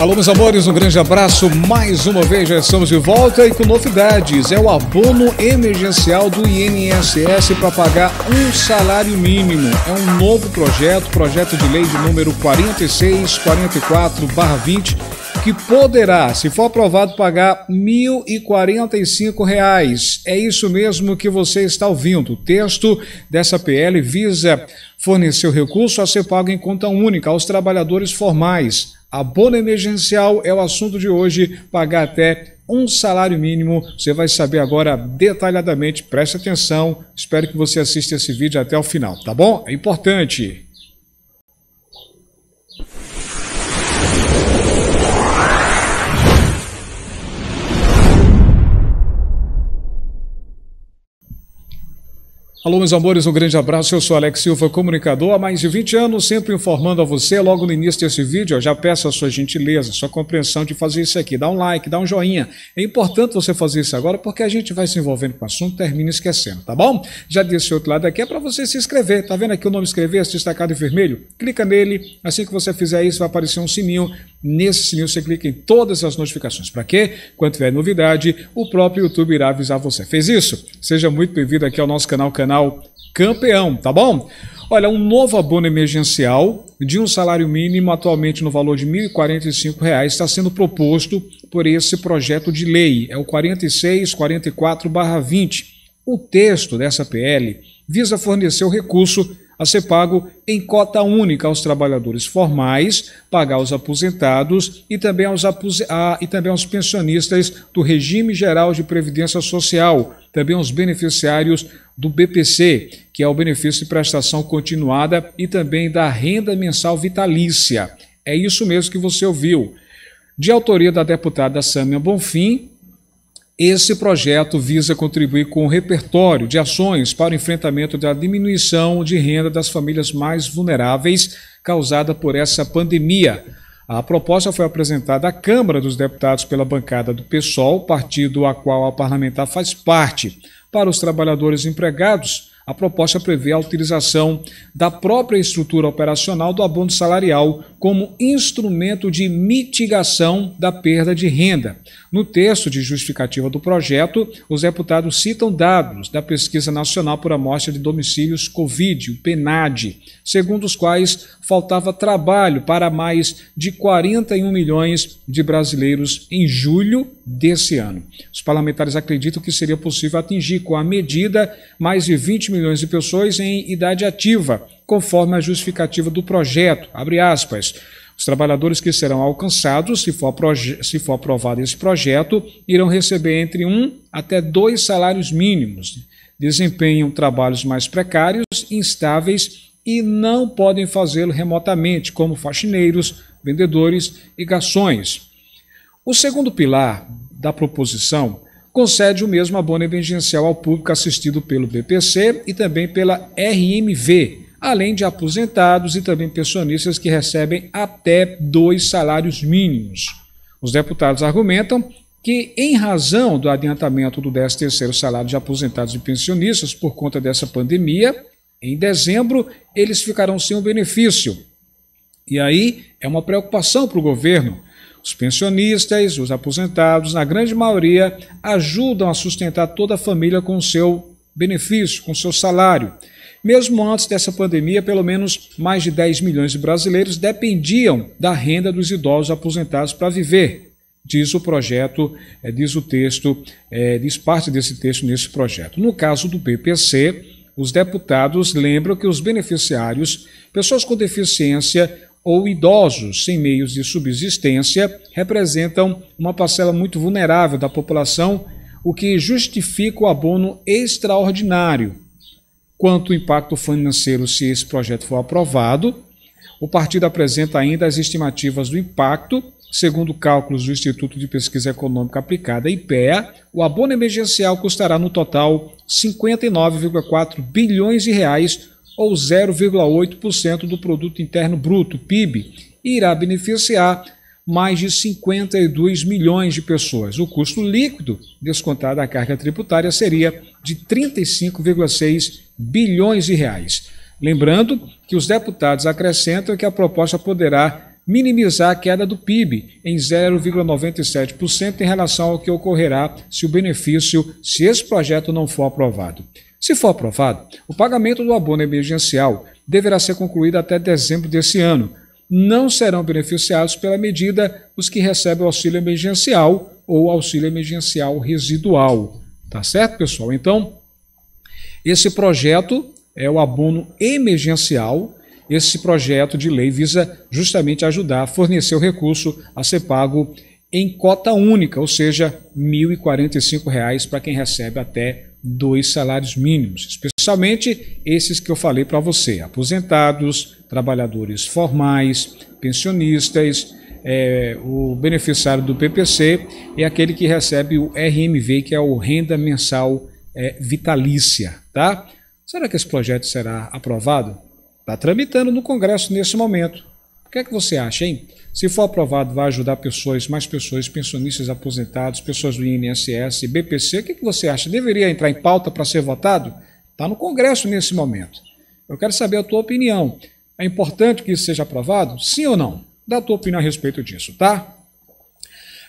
Alô, meus amores, um grande abraço. Mais uma vez já estamos de volta e com novidades. É o abono emergencial do INSS para pagar um salário mínimo. É um novo projeto, projeto de lei de número 4644-20, que poderá, se for aprovado, pagar R$ 1.045. Reais. É isso mesmo que você está ouvindo. O texto dessa PL visa fornecer o recurso a ser pago em conta única aos trabalhadores formais Abono emergencial é o assunto de hoje. Pagar até um salário mínimo. Você vai saber agora detalhadamente. Preste atenção. Espero que você assista esse vídeo até o final, tá bom? É importante. Alô, meus amores, um grande abraço. Eu sou Alex Silva, comunicador há mais de 20 anos, sempre informando a você. Logo no início desse vídeo, eu já peço a sua gentileza, sua compreensão de fazer isso aqui. Dá um like, dá um joinha. É importante você fazer isso agora porque a gente vai se envolvendo com o assunto termina esquecendo, tá bom? Já disse outro lado aqui, é para você se inscrever. Tá vendo aqui o nome inscrever-se destacado em vermelho? Clica nele. Assim que você fizer isso, vai aparecer um sininho Nesse sininho você clica em todas as notificações. Para quê? Quando tiver novidade, o próprio YouTube irá avisar você. Fez isso? Seja muito bem-vindo aqui ao nosso canal, canal Campeão, tá bom? Olha, um novo abono emergencial de um salário mínimo atualmente no valor de R$ 1.045 está sendo proposto por esse projeto de lei, é o 4644/20. O texto dessa PL visa fornecer o recurso a ser pago em cota única aos trabalhadores formais, pagar aos aposentados e também aos, apos... ah, e também aos pensionistas do regime geral de previdência social, também aos beneficiários do BPC, que é o benefício de prestação continuada, e também da renda mensal vitalícia. É isso mesmo que você ouviu. De autoria da deputada Sâmia Bonfim, esse projeto visa contribuir com o um repertório de ações para o enfrentamento da diminuição de renda das famílias mais vulneráveis causada por essa pandemia. A proposta foi apresentada à Câmara dos Deputados pela bancada do PSOL, partido a qual a parlamentar faz parte. Para os trabalhadores empregados, a proposta prevê a utilização da própria estrutura operacional do abono salarial como instrumento de mitigação da perda de renda. No texto de justificativa do projeto, os deputados citam dados da Pesquisa Nacional por Amostra de Domicílios Covid, o PNAD, segundo os quais faltava trabalho para mais de 41 milhões de brasileiros em julho desse ano. Os parlamentares acreditam que seria possível atingir com a medida mais de 20 milhões de pessoas em idade ativa, conforme a justificativa do projeto. Abre aspas. Os trabalhadores que serão alcançados, se for, se for aprovado esse projeto, irão receber entre um até dois salários mínimos. Desempenham trabalhos mais precários, instáveis e não podem fazê-lo remotamente, como faxineiros, vendedores e garçons. O segundo pilar da proposição concede o mesmo abono emergencial ao público assistido pelo BPC e também pela RMV, além de aposentados e também pensionistas que recebem até dois salários mínimos. Os deputados argumentam que, em razão do adiantamento do 13º salário de aposentados e pensionistas por conta dessa pandemia, em dezembro eles ficarão sem o benefício. E aí é uma preocupação para o governo. Os pensionistas, os aposentados, na grande maioria, ajudam a sustentar toda a família com o seu benefício, com o seu salário. Mesmo antes dessa pandemia, pelo menos mais de 10 milhões de brasileiros dependiam da renda dos idosos aposentados para viver, diz o projeto, é, diz o texto, é, diz parte desse texto nesse projeto. No caso do PPC, os deputados lembram que os beneficiários, pessoas com deficiência ou idosos sem meios de subsistência, representam uma parcela muito vulnerável da população, o que justifica o abono extraordinário Quanto ao impacto financeiro, se esse projeto for aprovado, o partido apresenta ainda as estimativas do impacto. Segundo cálculos do Instituto de Pesquisa Econômica Aplicada, IPEA, o abono emergencial custará no total 59,4 bilhões de reais ou 0,8% do produto interno bruto, PIB, e irá beneficiar mais de 52 milhões de pessoas. O custo líquido, descontado a carga tributária, seria de 35,6 bilhões de reais. Lembrando que os deputados acrescentam que a proposta poderá minimizar a queda do PIB em 0,97% em relação ao que ocorrerá se o benefício, se esse projeto não for aprovado. Se for aprovado, o pagamento do abono emergencial deverá ser concluído até dezembro desse ano, não serão beneficiados pela medida os que recebem o auxílio emergencial ou auxílio emergencial residual. Tá certo, pessoal? Então, esse projeto é o abono emergencial. Esse projeto de lei visa justamente ajudar a fornecer o recurso a ser pago em cota única, ou seja, R$ 1.045 para quem recebe até dois salários mínimos, especialmente esses que eu falei para você, aposentados, trabalhadores formais, pensionistas, é, o beneficiário do PPC é aquele que recebe o RMV, que é o Renda Mensal é, Vitalícia, tá? Será que esse projeto será aprovado? Está tramitando no Congresso nesse momento. O que é que você acha, hein? Se for aprovado, vai ajudar pessoas, mais pessoas, pensionistas aposentados, pessoas do INSS, BPC. O que, é que você acha? Deveria entrar em pauta para ser votado? Está no Congresso nesse momento. Eu quero saber a tua opinião. É importante que isso seja aprovado? Sim ou não? Dá a tua opinião a respeito disso, tá?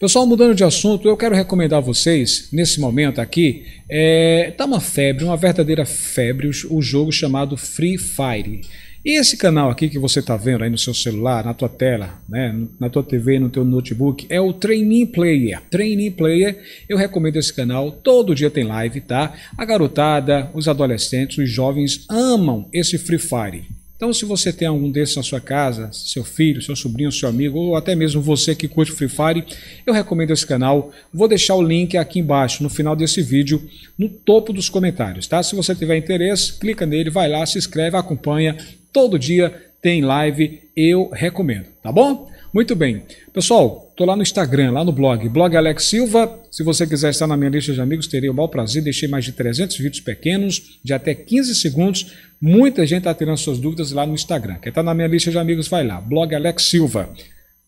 Pessoal, mudando de assunto, eu quero recomendar a vocês, nesse momento aqui, é, tá uma febre, uma verdadeira febre, o, o jogo chamado Free Fire. E esse canal aqui que você está vendo aí no seu celular, na tua tela, né, na tua TV, no teu notebook, é o Training Player. Training Player, eu recomendo esse canal, todo dia tem live, tá? A garotada, os adolescentes, os jovens amam esse Free Fire. Então, se você tem algum desses na sua casa, seu filho, seu sobrinho, seu amigo, ou até mesmo você que curte Free Fire, eu recomendo esse canal. Vou deixar o link aqui embaixo, no final desse vídeo, no topo dos comentários, tá? Se você tiver interesse, clica nele, vai lá, se inscreve, acompanha. Todo dia tem live, eu recomendo, tá bom? Muito bem. Pessoal, estou lá no Instagram, lá no blog, blog Alex Silva. Se você quiser estar na minha lista de amigos, terei o maior prazer. Deixei mais de 300 vídeos pequenos, de até 15 segundos. Muita gente está tirando suas dúvidas lá no Instagram. Quer estar tá na minha lista de amigos, vai lá, blog Alex Silva.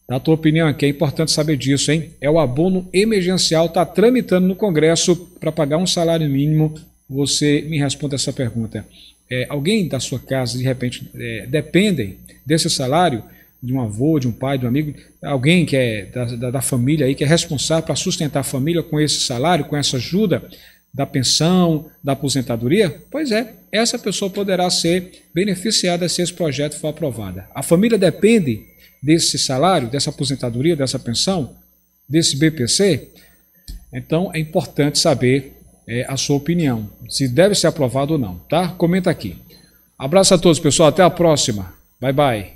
A tua opinião aqui, é importante saber disso, hein? É o abono emergencial, está tramitando no Congresso para pagar um salário mínimo. Você me responde essa pergunta. É, alguém da sua casa, de repente, é, dependem desse salário? de um avô, de um pai, de um amigo, alguém que é da, da, da família aí, que é responsável para sustentar a família com esse salário, com essa ajuda da pensão, da aposentadoria? Pois é, essa pessoa poderá ser beneficiada se esse projeto for aprovado. A família depende desse salário, dessa aposentadoria, dessa pensão, desse BPC? Então é importante saber é, a sua opinião, se deve ser aprovado ou não, tá? Comenta aqui. Abraço a todos, pessoal. Até a próxima. Bye, bye.